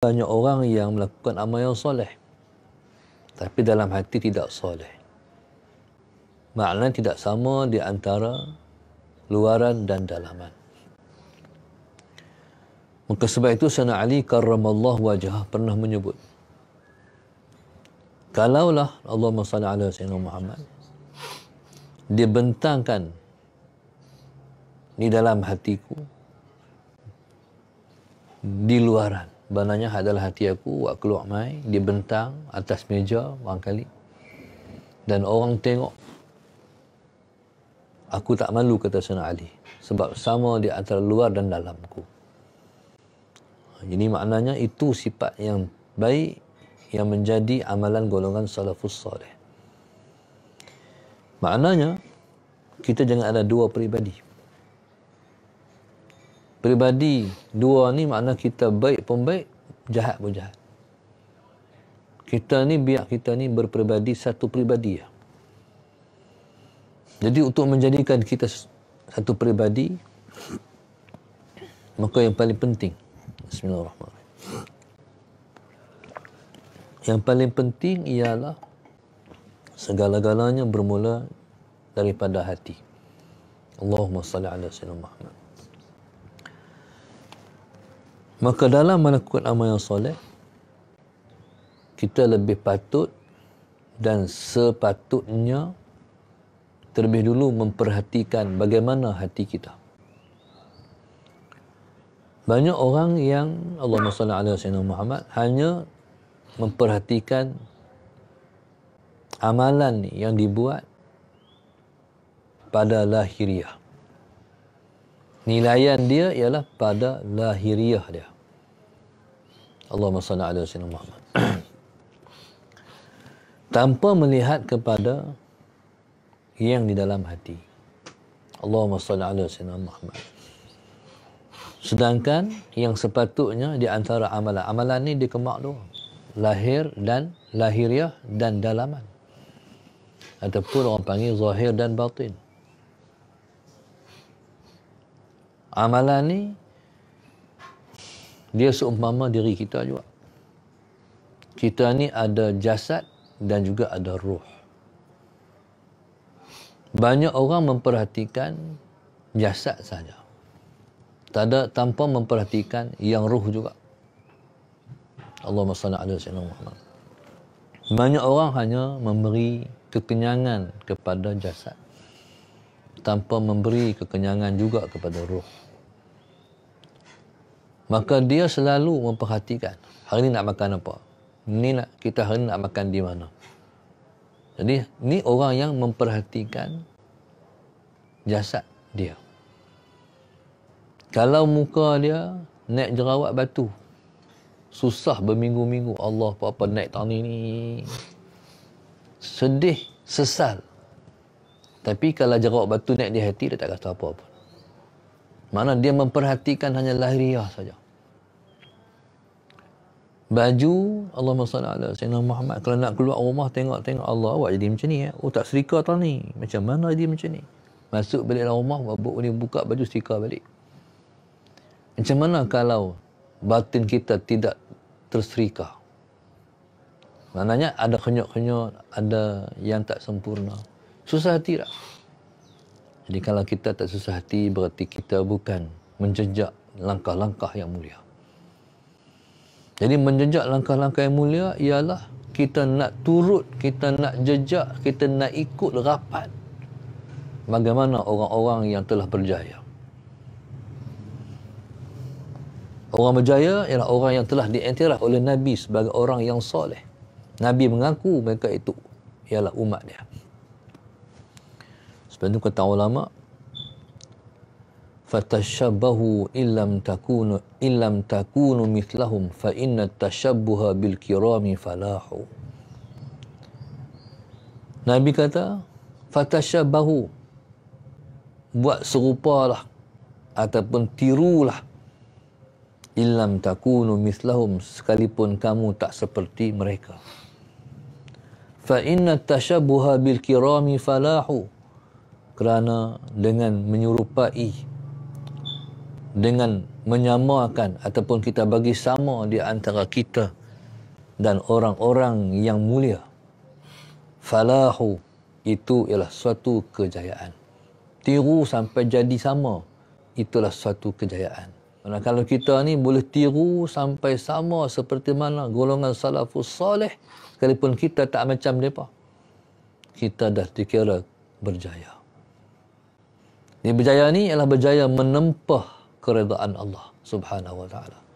banyak orang yang melakukan amal yang soleh tapi dalam hati tidak soleh Maknanya tidak sama di antara luaran dan dalaman maka sebab itu Sayyidina Ali karramallah wajah pernah menyebut kalaulah Allah SWT ala Sayyidina Muhammad bentangkan di dalam hatiku di luaran Bananya adalah hati aku Wak keluar mai Dia bentang Atas meja Orang kali Dan orang tengok Aku tak malu kata Sena Ali Sebab sama di antara luar dan dalamku Ini maknanya itu sifat yang baik Yang menjadi amalan golongan salafus salih Maknanya Kita jangan ada dua peribadi peribadi dua ni makna kita baik pun baik jahat pun jahat kita ni biar kita ni berperibadi satu peribadi ya. jadi untuk menjadikan kita satu peribadi maka yang paling penting Bismillahirrahmanirrahim yang paling penting ialah segala-galanya bermula daripada hati Allahumma salli ala sayyidina Muhammad maka dalam melakukan amal yang soleh kita lebih patut dan sepatutnya terlebih dulu memperhatikan bagaimana hati kita banyak orang yang Allah SWT Muhammad hanya memperhatikan amalan yang dibuat pada lahiriah nilaian dia ialah pada lahiriah dia Allahumma salli ala sayyidina Muhammad tanpa melihat kepada yang di dalam hati Allahumma salli ala sayyidina Muhammad sedangkan yang sepatutnya di antara amalan amalan ni dikemaklum lahir dan lahiriah dan dalaman ataupun orang panggil zahir dan batin amalan ni dia seumpama diri kita juga kita ni ada jasad dan juga ada roh banyak orang memperhatikan jasad saja tak ada tanpa memperhatikan yang roh juga Allahumma salli ala sayyidina Muhammad banyak orang hanya memberi kekenyangan kepada jasad tanpa memberi kekenyangan juga kepada roh. Maka dia selalu memperhatikan, hari ini nak makan apa? Ni nak kita hari ini nak makan di mana? Jadi ni orang yang memperhatikan jasad dia. Kalau muka dia naik jerawat batu. Susah berminggu-minggu Allah apa-apa naik tangan ni. Sedih, sesal. Tapi kalau jerawat batu naik di hati, dia tak kata apa apa Mana dia memperhatikan hanya lahiriah saja. Baju, Allah SWT, Sayyidina Muhammad, kalau nak keluar rumah, tengok-tengok Allah, awak jadi macam ni. Eh? Oh, tak serika tau ni. Macam mana dia macam ni? Masuk balik dalam rumah, ni buka baju serika balik. Macam mana kalau batin kita tidak terserika? Maknanya ada kenyok-kenyok, ada yang tak sempurna susah hati tak? Jadi kalau kita tak susah hati, berarti kita bukan menjejak langkah-langkah yang mulia. Jadi menjejak langkah-langkah yang mulia ialah kita nak turut, kita nak jejak, kita nak ikut rapat bagaimana orang-orang yang telah berjaya. Orang berjaya ialah orang yang telah diiktiraf oleh Nabi sebagai orang yang soleh. Nabi mengaku mereka itu ialah umat dia. Sebab itu kata ulama fatashabahu illam takunu illam takunu mithlahum fa inna tashabbuha bil kirami falahu Nabi kata fatashabahu buat serupalah ataupun tirulah illam takunu mithlahum sekalipun kamu tak seperti mereka fa inna tashabbuha bil kirami falahu kerana dengan menyerupai dengan menyamakan ataupun kita bagi sama di antara kita dan orang-orang yang mulia falahu itu ialah suatu kejayaan tiru sampai jadi sama itulah suatu kejayaan Karena kalau kita ni boleh tiru sampai sama seperti mana golongan salafus salih sekalipun kita tak macam mereka kita dah dikira berjaya ini berjaya ni ialah berjaya menempah keredaan Allah Subhanahu wa taala.